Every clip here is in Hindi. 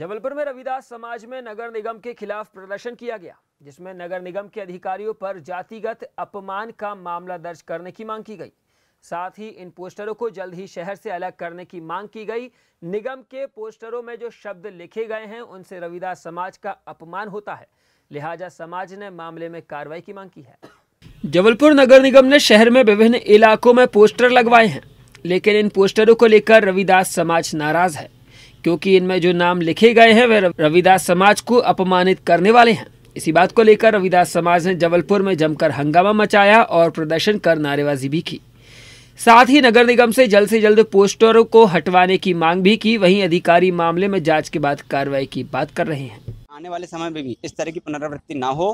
जबलपुर में रविदास समाज में नगर निगम के खिलाफ प्रदर्शन किया गया जिसमें नगर निगम के अधिकारियों पर जातिगत अपमान का मामला दर्ज करने की मांग की गई साथ ही इन पोस्टरों को जल्द ही शहर से अलग करने की मांग की गई निगम के पोस्टरों में जो शब्द लिखे गए हैं उनसे रविदास समाज का अपमान होता है लिहाजा समाज ने मामले में कार्रवाई की मांग की है जबलपुर नगर निगम ने शहर में विभिन्न इलाकों में पोस्टर लगवाए हैं लेकिन इन पोस्टरों को लेकर रविदास समाज नाराज है क्योंकि इनमें जो नाम लिखे गए हैं वे रविदास समाज को अपमानित करने वाले हैं इसी बात को लेकर रविदास समाज ने जबलपुर में जमकर हंगामा मचाया और प्रदर्शन कर नारेबाजी भी की साथ ही नगर निगम से जल्द से जल्द पोस्टरों को हटवाने की मांग भी की वहीं अधिकारी मामले में जांच के बाद कार्रवाई की बात कर रहे हैं आने वाले समय में भी इस तरह की पुनरावृत्ति ना हो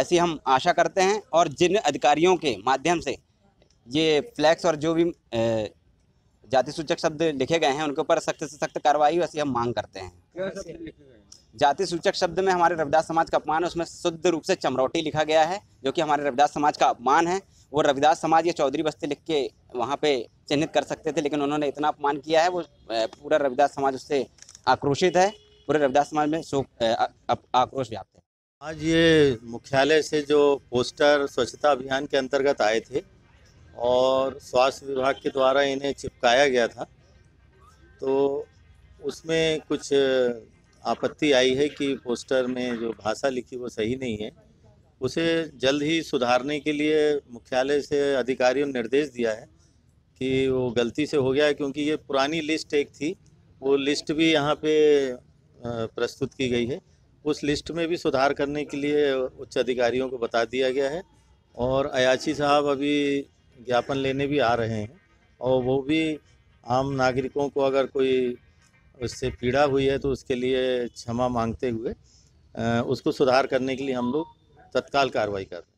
ऐसी हम आशा करते हैं और जिन अधिकारियों के माध्यम से ये फ्लैक्स और जो भी जाति सूचक शब्द लिखे गए हैं उनके ऊपर सख्त से सख्त कार्रवाई ऐसी हम मांग करते हैं जाति सूचक शब्द में हमारे रविदास समाज का अपमान है उसमें शुद्ध रूप से चमरौटी लिखा गया है जो कि हमारे रविदास समाज का अपमान है वो रविदास समाज या चौधरी बस्ती लिख के वहाँ पे चिन्हित कर सकते थे लेकिन उन्होंने इतना अपमान किया है वो पूरा रविदास समाज उससे आक्रोशित है पूरे रविदास समाज में शोक आक्रोश व्याप्त है आज ये मुख्यालय से जो पोस्टर स्वच्छता अभियान के अंतर्गत आए थे और स्वास्थ्य विभाग के द्वारा इन्हें चिपकाया गया था तो उसमें कुछ आपत्ति आई है कि पोस्टर में जो भाषा लिखी वो सही नहीं है उसे जल्द ही सुधारने के लिए मुख्यालय से अधिकारियों ने निर्देश दिया है कि वो गलती से हो गया है क्योंकि ये पुरानी लिस्ट एक थी वो लिस्ट भी यहाँ पे प्रस्तुत की गई है उस लिस्ट में भी सुधार करने के लिए उच्च अधिकारियों को बता दिया गया है और अयाची साहब अभी ज्ञापन लेने भी आ रहे हैं और वो भी आम नागरिकों को अगर कोई उससे पीड़ा हुई है तो उसके लिए क्षमा मांगते हुए उसको सुधार करने के लिए हम लोग तत्काल कार्रवाई कर रहे हैं